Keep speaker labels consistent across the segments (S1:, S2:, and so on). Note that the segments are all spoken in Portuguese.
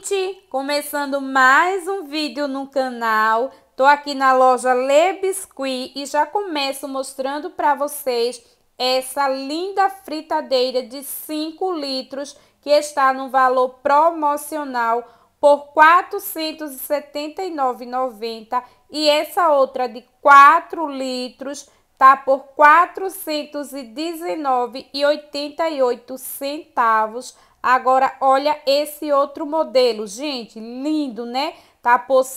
S1: gente! Começando mais um vídeo no canal. Tô aqui na loja Le Biscuit e já começo mostrando para vocês essa linda fritadeira de 5 litros que está no valor promocional por R$ 479,90 e essa outra de 4 litros tá por R$ 419,88 Agora, olha esse outro modelo, gente, lindo, né? Tá por R$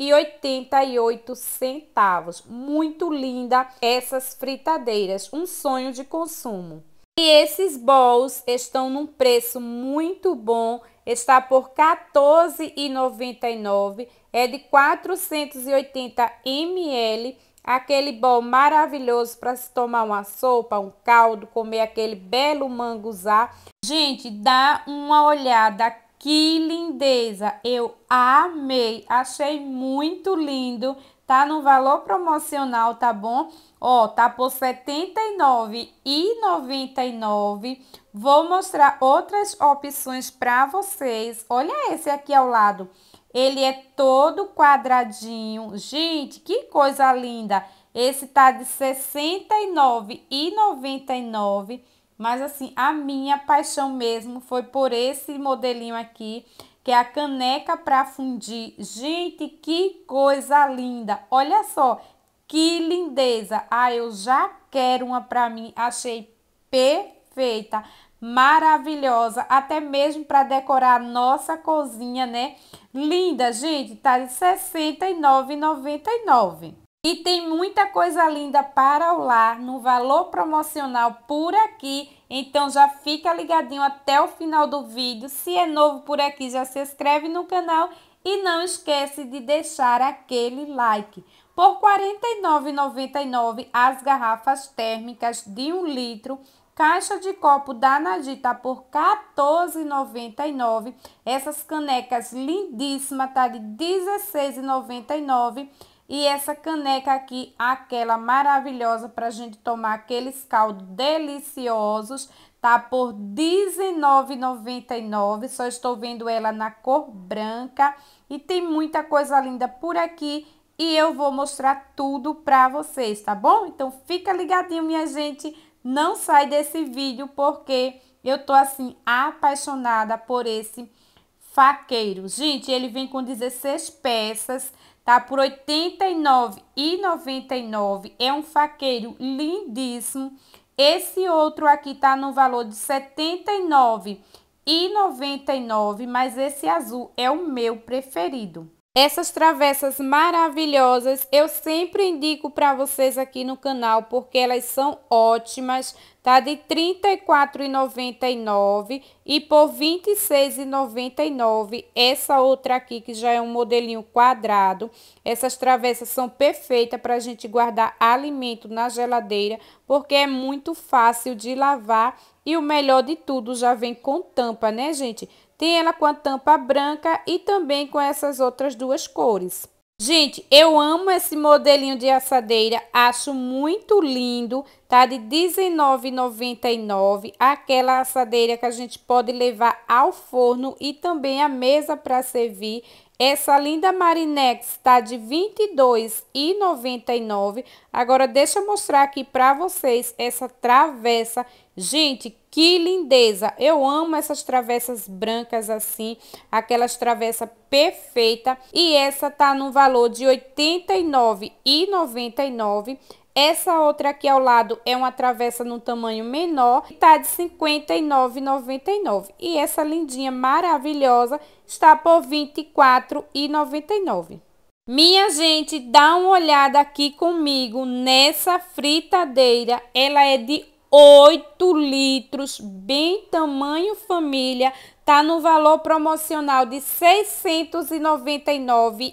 S1: 779,88 centavos. Muito linda essas fritadeiras, um sonho de consumo. E esses bowls estão num preço muito bom, está por R$ 14,99, é de 480 ml Aquele bol maravilhoso para se tomar uma sopa, um caldo, comer aquele belo manguzá. Gente, dá uma olhada que lindeza! Eu amei, achei muito lindo. Tá no valor promocional, tá bom? Ó, tá por R$ 79,99. Vou mostrar outras opções para vocês. Olha esse aqui ao lado. Ele é todo quadradinho. Gente, que coisa linda! Esse tá de R$ 69,99. Mas assim, a minha paixão mesmo foi por esse modelinho aqui, que é a caneca para fundir. Gente, que coisa linda! Olha só, que lindeza! Ah, eu já quero uma para mim. Achei perfeita maravilhosa, até mesmo para decorar a nossa cozinha, né? Linda, gente, tá de R$ 69,99. E tem muita coisa linda para o lar no valor promocional por aqui. Então já fica ligadinho até o final do vídeo. Se é novo por aqui, já se inscreve no canal e não esquece de deixar aquele like. Por R$ 49,99 as garrafas térmicas de um litro Caixa de copo da Nadir tá por R$14,99. Essas canecas lindíssimas tá de R$16,99. E essa caneca aqui, aquela maravilhosa para a gente tomar aqueles caldos deliciosos, tá por R$19,99. Só estou vendo ela na cor branca e tem muita coisa linda por aqui e eu vou mostrar tudo para vocês, tá bom? Então fica ligadinho, minha gente. Não sai desse vídeo porque eu tô assim apaixonada por esse faqueiro. Gente, ele vem com 16 peças, tá? Por R$ 89,99. É um faqueiro lindíssimo. Esse outro aqui tá no valor de R$ 79,99, mas esse azul é o meu preferido. Essas travessas maravilhosas eu sempre indico para vocês aqui no canal porque elas são ótimas, tá? De R$ 34,99 e por R$ 26,99 essa outra aqui que já é um modelinho quadrado. Essas travessas são perfeitas para a gente guardar alimento na geladeira porque é muito fácil de lavar e o melhor de tudo já vem com tampa, né gente? Tem ela com a tampa branca e também com essas outras duas cores. Gente, eu amo esse modelinho de assadeira, acho muito lindo, tá? De R$19,99, aquela assadeira que a gente pode levar ao forno e também à mesa para servir. Essa linda Marinex tá de R$22,99. Agora, deixa eu mostrar aqui para vocês essa travessa Gente, que lindeza! Eu amo essas travessas brancas assim, aquelas travessas perfeita. E essa tá no valor de R$ 89,99. Essa outra aqui ao lado é uma travessa no tamanho menor, tá de R$ 59,99. E essa lindinha maravilhosa está por R$ 24,99. Minha gente, dá uma olhada aqui comigo nessa fritadeira. Ela é de 8 litros, bem tamanho família, tá no valor promocional de R$ 699,99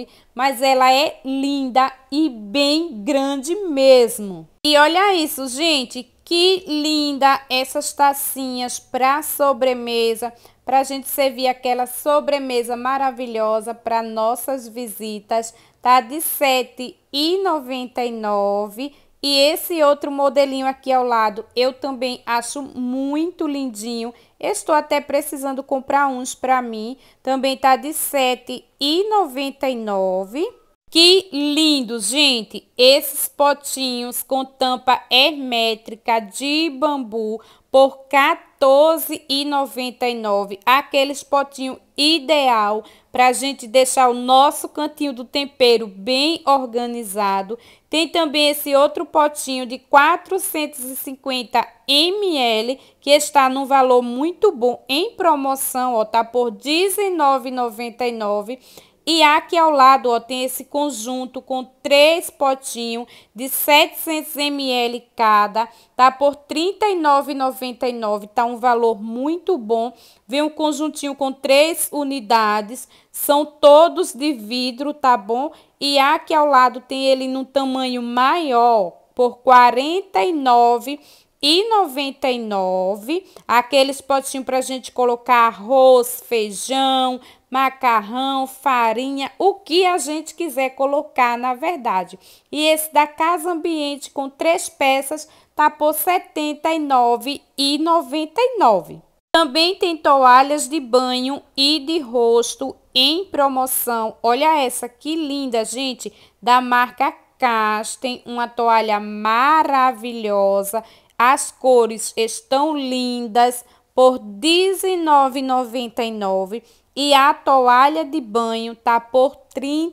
S1: e mas ela é linda e bem grande mesmo. E olha isso, gente, que linda essas tacinhas para sobremesa, para a gente servir aquela sobremesa maravilhosa para nossas visitas, tá de R$ 7,99 e esse outro modelinho aqui ao lado, eu também acho muito lindinho. Estou até precisando comprar uns para mim. Também tá de R$ 7,99. Que lindo, gente! Esses potinhos com tampa hermétrica de bambu por R$ 14,99. Aquele potinho ideal para a gente deixar o nosso cantinho do tempero bem organizado. Tem também esse outro potinho de 450 ml, que está num valor muito bom em promoção, ó, tá por R$19,99. E aqui ao lado, ó, tem esse conjunto com três potinhos de 700 ml cada, tá? Por R$ 39,99, tá um valor muito bom. Vem um conjuntinho com três unidades, são todos de vidro, tá bom? E aqui ao lado tem ele num tamanho maior, por R$ 49,99 e 99, aqueles potinhos para a gente colocar arroz, feijão, macarrão, farinha, o que a gente quiser colocar, na verdade. E esse da Casa Ambiente com três peças tá por R$ 79,99. Também tem toalhas de banho e de rosto em promoção. Olha essa que linda, gente, da marca Casten, Tem uma toalha maravilhosa. As cores estão lindas por R$ 19,99 e a toalha de banho tá por R$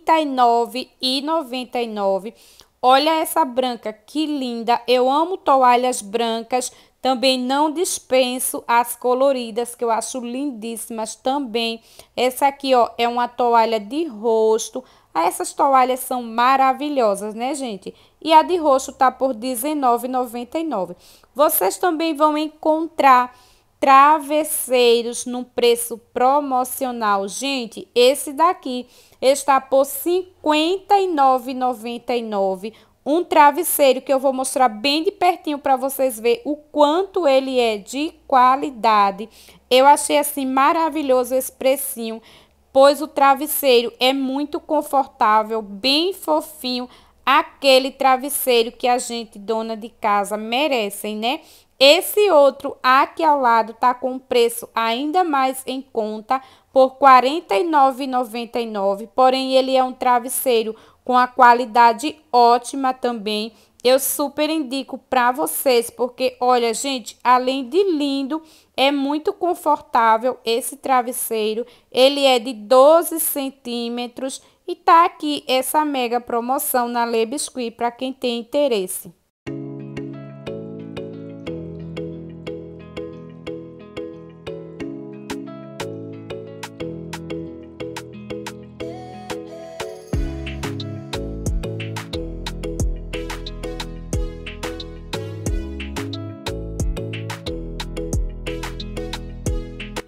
S1: 39,99. Olha essa branca, que linda! Eu amo toalhas brancas, também não dispenso as coloridas, que eu acho lindíssimas também. Essa aqui, ó, é uma toalha de rosto. Ah, essas toalhas são maravilhosas, né, gente? E a de rosto tá por 19,99. Vocês também vão encontrar travesseiros no preço promocional. Gente, esse daqui está por R$ 59,99. Um travesseiro que eu vou mostrar bem de pertinho para vocês verem o quanto ele é de qualidade. Eu achei assim maravilhoso esse precinho, pois o travesseiro é muito confortável, bem fofinho aquele travesseiro que a gente, dona de casa, merecem, né? Esse outro aqui ao lado tá com preço ainda mais em conta por R$ 49,99, porém ele é um travesseiro com a qualidade ótima também. Eu super indico para vocês, porque olha, gente, além de lindo, é muito confortável esse travesseiro. Ele é de 12 centímetros e tá aqui essa mega promoção na Lê Biscuit para quem tem interesse.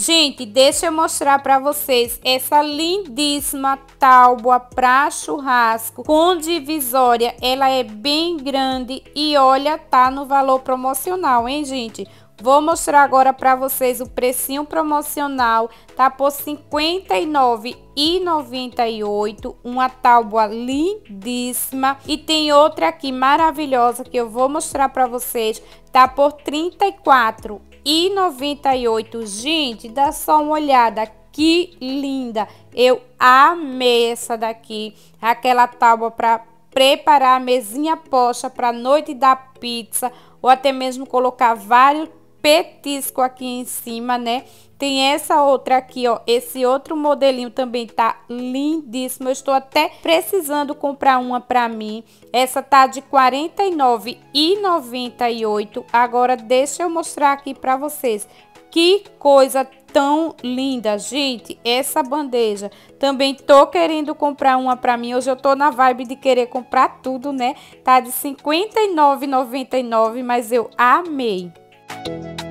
S1: Gente, deixa eu mostrar para vocês essa lindíssima tábua para churrasco com divisória. Ela é bem grande e olha, tá no valor promocional, hein, gente? Vou mostrar agora para vocês o precinho promocional, tá por R$ 59,98, uma tábua lindíssima e tem outra aqui maravilhosa que eu vou mostrar para vocês, tá por R$ 34 e 98. Gente, dá só uma olhada. Que linda! Eu amei essa daqui. Aquela tábua para preparar a mesinha posta para noite da pizza ou até mesmo colocar vários petisco aqui em cima, né? Tem essa outra aqui, ó, esse outro modelinho também tá lindíssimo. Eu estou até precisando comprar uma pra mim. Essa tá de R$ 49,98. Agora deixa eu mostrar aqui pra vocês. Que coisa tão linda, gente, essa bandeja. Também tô querendo comprar uma pra mim, hoje eu tô na vibe de querer comprar tudo, né? Tá de R$ 59,99, mas eu amei. Thank you.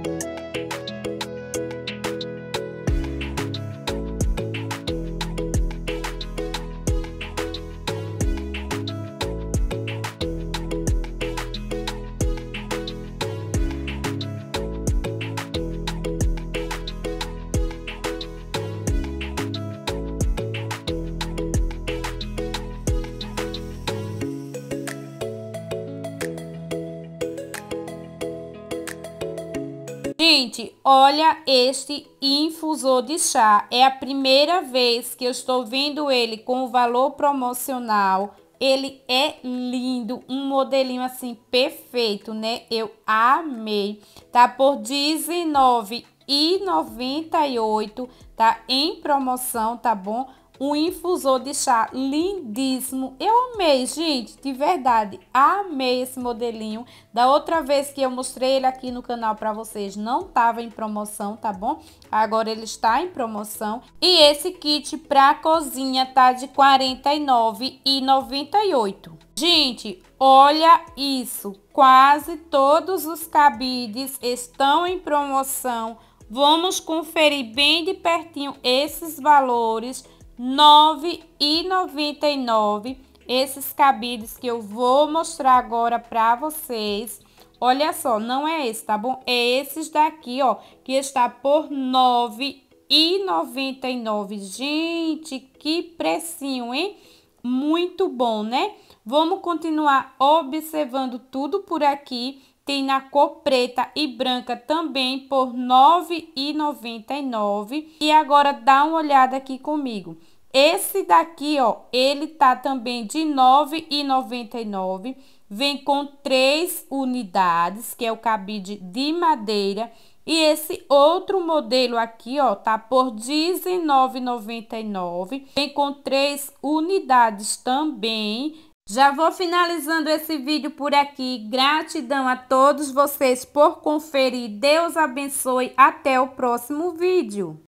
S1: Gente, olha este infusor de chá. É a primeira vez que eu estou vendo ele com o valor promocional. Ele é lindo, um modelinho assim perfeito, né? Eu amei. Tá por R$19,98, tá em promoção, tá bom? um infusor de chá lindíssimo. Eu amei, gente, de verdade, amei esse modelinho. Da outra vez que eu mostrei ele aqui no canal para vocês, não tava em promoção, tá bom? Agora ele está em promoção. E esse kit para cozinha tá de R$ 49,98. Gente, olha isso, quase todos os cabides estão em promoção. Vamos conferir bem de pertinho esses valores 9,99 esses cabides que eu vou mostrar agora para vocês. Olha só, não é esse, tá bom? É esses daqui, ó, que está por 9,99. Gente, que precinho, hein? Muito bom, né? Vamos continuar observando tudo por aqui tem na cor preta e branca também por R$ 9,99. E agora dá uma olhada aqui comigo. Esse daqui, ó, ele tá também de R$ 9,99. Vem com três unidades, que é o cabide de madeira. E esse outro modelo aqui, ó, tá por 19,99. Vem com três unidades também. Já vou finalizando esse vídeo por aqui. Gratidão a todos vocês por conferir. Deus abençoe. Até o próximo vídeo.